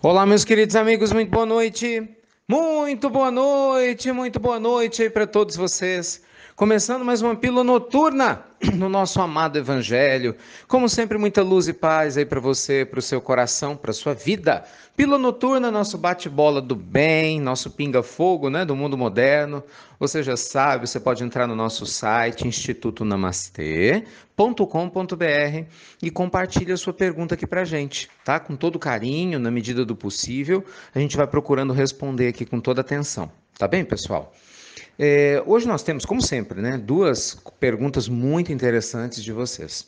Olá, meus queridos amigos, muito boa noite. Muito boa noite, muito boa noite aí para todos vocês. Começando mais uma pílula noturna no nosso amado Evangelho. Como sempre, muita luz e paz aí para você, para o seu coração, para sua vida. Pílula noturna, nosso bate-bola do bem, nosso pinga-fogo né, do mundo moderno. Você já sabe, você pode entrar no nosso site, institutonamastê.com.br e compartilha a sua pergunta aqui para gente, tá? Com todo carinho, na medida do possível. A gente vai procurando responder aqui com toda atenção. Tá bem, pessoal? É, hoje nós temos, como sempre, né, duas perguntas muito interessantes de vocês.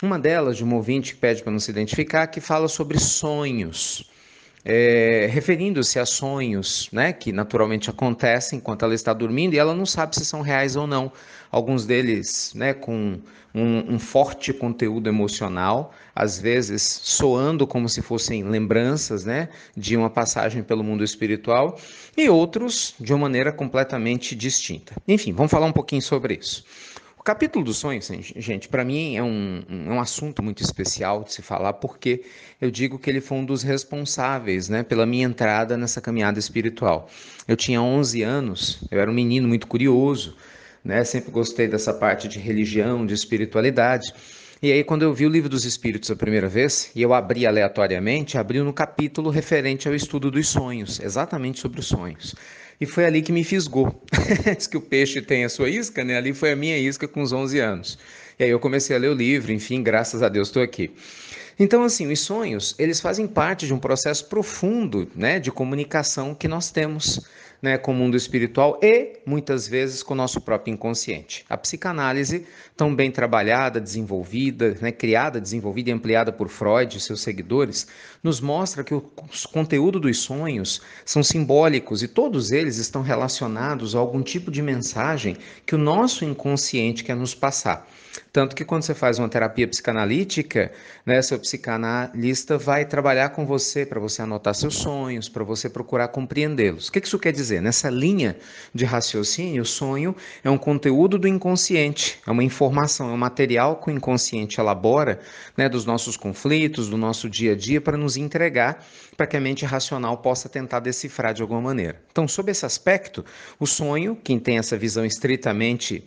Uma delas, de um ouvinte que pede para não se identificar, que fala sobre sonhos é, referindo-se a sonhos, né, que naturalmente acontecem enquanto ela está dormindo e ela não sabe se são reais ou não. Alguns deles, né, com um, um forte conteúdo emocional, às vezes soando como se fossem lembranças, né, de uma passagem pelo mundo espiritual, e outros de uma maneira completamente distinta. Enfim, vamos falar um pouquinho sobre isso. O capítulo dos sonhos, gente, para mim é um, é um assunto muito especial de se falar, porque eu digo que ele foi um dos responsáveis né, pela minha entrada nessa caminhada espiritual. Eu tinha 11 anos, eu era um menino muito curioso, né, sempre gostei dessa parte de religião, de espiritualidade. E aí, quando eu vi o livro dos Espíritos a primeira vez, e eu abri aleatoriamente, abriu no capítulo referente ao estudo dos sonhos, exatamente sobre os sonhos. E foi ali que me fisgou. Diz que o peixe tem a sua isca, né? Ali foi a minha isca com os 11 anos. E aí eu comecei a ler o livro, enfim, graças a Deus estou aqui. Então, assim, os sonhos, eles fazem parte de um processo profundo, né, de comunicação que nós temos né, com o mundo espiritual e muitas vezes com o nosso próprio inconsciente. A psicanálise, tão bem trabalhada, desenvolvida, né, criada, desenvolvida e ampliada por Freud e seus seguidores, nos mostra que o conteúdo dos sonhos são simbólicos e todos eles estão relacionados a algum tipo de mensagem que o nosso inconsciente quer nos passar. Tanto que quando você faz uma terapia psicanalítica, né, seu psicanalista vai trabalhar com você para você anotar seus sonhos, para você procurar compreendê-los. O que isso quer dizer? dizer, nessa linha de raciocínio, o sonho é um conteúdo do inconsciente, é uma informação, é um material que o inconsciente elabora né, dos nossos conflitos, do nosso dia a dia, para nos entregar, para que a mente racional possa tentar decifrar de alguma maneira. Então, sob esse aspecto, o sonho, quem tem essa visão estritamente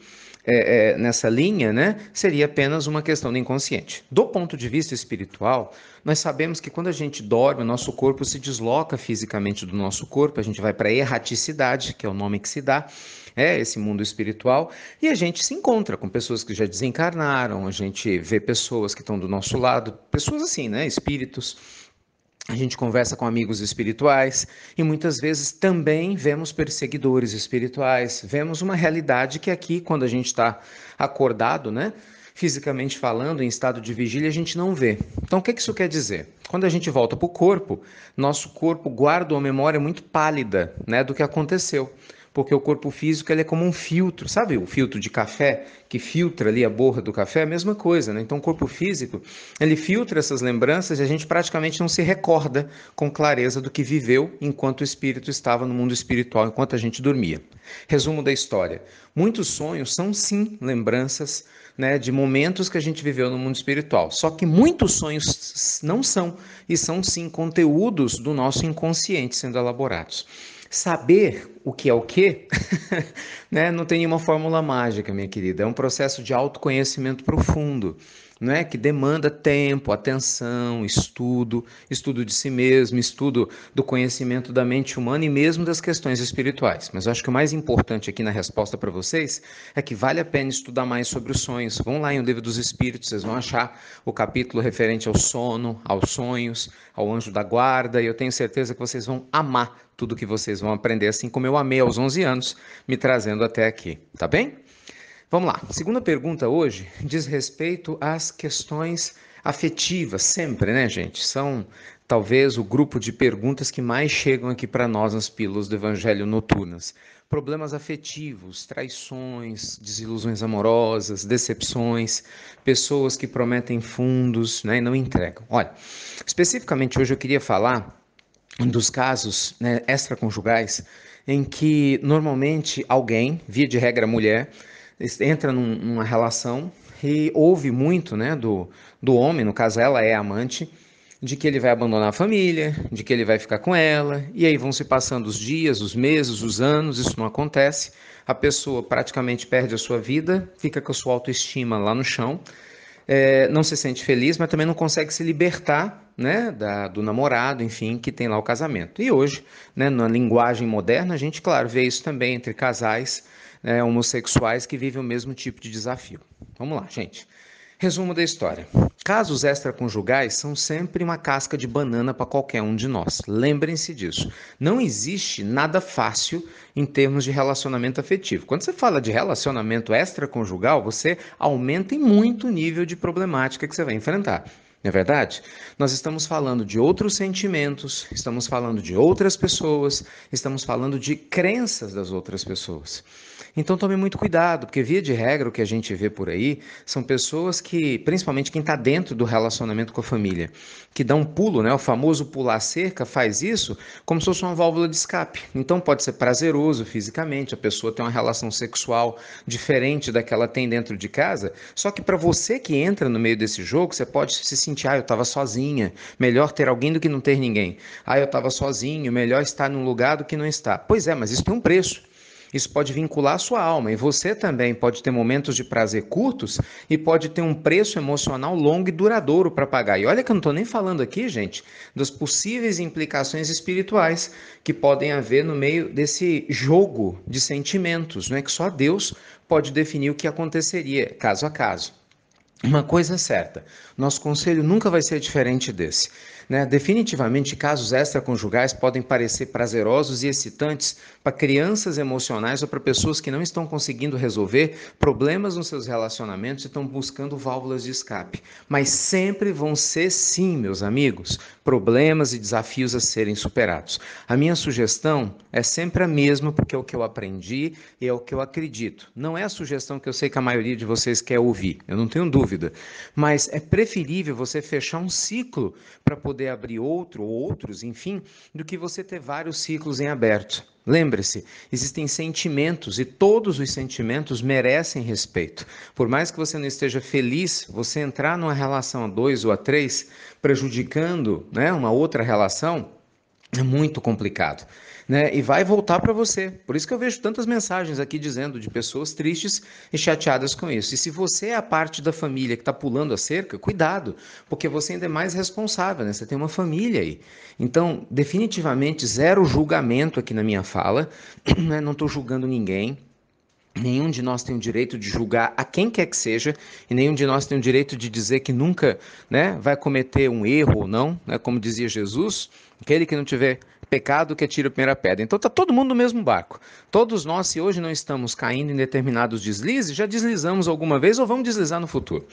é, é, nessa linha, né, seria apenas uma questão do inconsciente. Do ponto de vista espiritual, nós sabemos que quando a gente dorme, o nosso corpo se desloca fisicamente do nosso corpo, a gente vai para a erraticidade, que é o nome que se dá, é esse mundo espiritual, e a gente se encontra com pessoas que já desencarnaram, a gente vê pessoas que estão do nosso lado, pessoas assim, né, espíritos a gente conversa com amigos espirituais e muitas vezes também vemos perseguidores espirituais. Vemos uma realidade que aqui, quando a gente está acordado, né, fisicamente falando, em estado de vigília, a gente não vê. Então, o que isso quer dizer? Quando a gente volta para o corpo, nosso corpo guarda uma memória muito pálida né, do que aconteceu porque o corpo físico ele é como um filtro, sabe? O filtro de café que filtra ali a borra do café, é a mesma coisa, né? Então o corpo físico, ele filtra essas lembranças e a gente praticamente não se recorda com clareza do que viveu enquanto o espírito estava no mundo espiritual, enquanto a gente dormia. Resumo da história. Muitos sonhos são sim lembranças, né, de momentos que a gente viveu no mundo espiritual. Só que muitos sonhos não são e são sim conteúdos do nosso inconsciente sendo elaborados. Saber o que é o que né, não tem nenhuma fórmula mágica, minha querida. É um processo de autoconhecimento profundo não é que demanda tempo, atenção, estudo, estudo de si mesmo, estudo do conhecimento da mente humana e mesmo das questões espirituais. Mas eu acho que o mais importante aqui na resposta para vocês é que vale a pena estudar mais sobre os sonhos. Vão lá em O Livro dos Espíritos, vocês vão achar o capítulo referente ao sono, aos sonhos, ao anjo da guarda, e eu tenho certeza que vocês vão amar tudo que vocês vão aprender, assim como eu amei aos 11 anos, me trazendo até aqui, tá bem? Vamos lá. Segunda pergunta hoje diz respeito às questões afetivas, sempre, né, gente? São talvez o grupo de perguntas que mais chegam aqui para nós nas pílulas do Evangelho noturnas. Problemas afetivos, traições, desilusões amorosas, decepções, pessoas que prometem fundos né, e não entregam. Olha, especificamente hoje eu queria falar dos casos né, extraconjugais em que normalmente alguém, via de regra mulher, entra num, numa relação e ouve muito né, do, do homem, no caso ela é amante, de que ele vai abandonar a família, de que ele vai ficar com ela, e aí vão se passando os dias, os meses, os anos, isso não acontece. A pessoa praticamente perde a sua vida, fica com a sua autoestima lá no chão, é, não se sente feliz, mas também não consegue se libertar né, da, do namorado, enfim, que tem lá o casamento. E hoje, né, na linguagem moderna, a gente, claro, vê isso também entre casais né, homossexuais que vivem o mesmo tipo de desafio. Vamos lá, gente. Resumo da história. Casos extraconjugais são sempre uma casca de banana para qualquer um de nós. Lembrem-se disso. Não existe nada fácil em termos de relacionamento afetivo. Quando você fala de relacionamento extraconjugal, você aumenta em muito o nível de problemática que você vai enfrentar. Não é verdade? Nós estamos falando de outros sentimentos, estamos falando de outras pessoas, estamos falando de crenças das outras pessoas. Então tome muito cuidado, porque via de regra o que a gente vê por aí são pessoas que, principalmente quem está dentro do relacionamento com a família, que dá um pulo, né? O famoso pular cerca faz isso como se fosse uma válvula de escape. Então pode ser prazeroso fisicamente, a pessoa tem uma relação sexual diferente da que ela tem dentro de casa. Só que para você que entra no meio desse jogo, você pode se sentir ah, eu estava sozinha, melhor ter alguém do que não ter ninguém. Ah, eu estava sozinho, melhor estar num lugar do que não estar. Pois é, mas isso tem um preço. Isso pode vincular a sua alma e você também pode ter momentos de prazer curtos e pode ter um preço emocional longo e duradouro para pagar. E olha que eu não estou nem falando aqui, gente, das possíveis implicações espirituais que podem haver no meio desse jogo de sentimentos, não é que só Deus pode definir o que aconteceria caso a caso. Uma coisa é certa, nosso conselho nunca vai ser diferente desse. Né? Definitivamente, casos extraconjugais podem parecer prazerosos e excitantes para crianças emocionais ou para pessoas que não estão conseguindo resolver problemas nos seus relacionamentos e estão buscando válvulas de escape. Mas sempre vão ser, sim, meus amigos, problemas e desafios a serem superados. A minha sugestão é sempre a mesma, porque é o que eu aprendi e é o que eu acredito. Não é a sugestão que eu sei que a maioria de vocês quer ouvir, eu não tenho dúvida. Mas é preferível você fechar um ciclo para poder poder abrir outro outros, enfim, do que você ter vários ciclos em aberto. Lembre-se, existem sentimentos e todos os sentimentos merecem respeito. Por mais que você não esteja feliz, você entrar numa relação a dois ou a três, prejudicando né, uma outra relação, é muito complicado, né? E vai voltar para você. Por isso que eu vejo tantas mensagens aqui dizendo de pessoas tristes e chateadas com isso. E se você é a parte da família que está pulando a cerca, cuidado, porque você ainda é mais responsável, né? Você tem uma família aí. Então, definitivamente zero julgamento aqui na minha fala. Né? Não estou julgando ninguém. Nenhum de nós tem o direito de julgar a quem quer que seja, e nenhum de nós tem o direito de dizer que nunca né, vai cometer um erro ou não, né, como dizia Jesus, aquele que não tiver pecado que atira a primeira pedra. Então está todo mundo no mesmo barco. Todos nós, se hoje não estamos caindo em determinados deslizes, já deslizamos alguma vez ou vamos deslizar no futuro.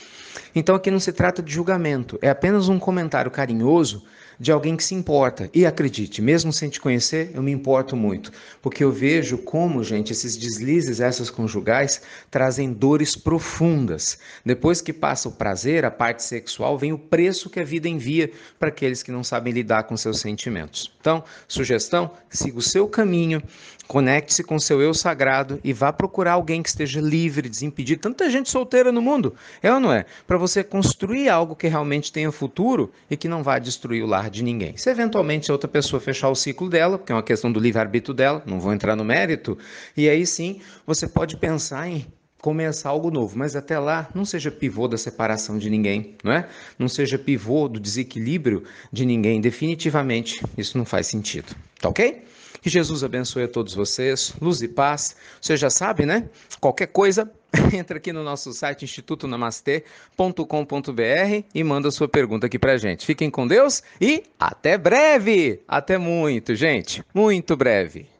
Então aqui não se trata de julgamento, é apenas um comentário carinhoso de alguém que se importa. E acredite, mesmo sem te conhecer, eu me importo muito, porque eu vejo como, gente, esses deslizes, essas conjugais, trazem dores profundas. Depois que passa o prazer, a parte sexual, vem o preço que a vida envia para aqueles que não sabem lidar com seus sentimentos. Então, sugestão: siga o seu caminho, Conecte-se com seu eu sagrado e vá procurar alguém que esteja livre, desimpedido. Tanta gente solteira no mundo, é ou não é? Para você construir algo que realmente tenha futuro e que não vá destruir o lar de ninguém. Se eventualmente outra pessoa fechar o ciclo dela, porque é uma questão do livre-arbítrio dela, não vou entrar no mérito, e aí sim você pode pensar em começar algo novo, mas até lá não seja pivô da separação de ninguém, não é? Não seja pivô do desequilíbrio de ninguém, definitivamente isso não faz sentido, tá ok? Que Jesus abençoe a todos vocês, luz e paz. Você já sabe, né? Qualquer coisa, entra aqui no nosso site institutonamastê.com.br e manda sua pergunta aqui pra gente. Fiquem com Deus e até breve! Até muito, gente! Muito breve!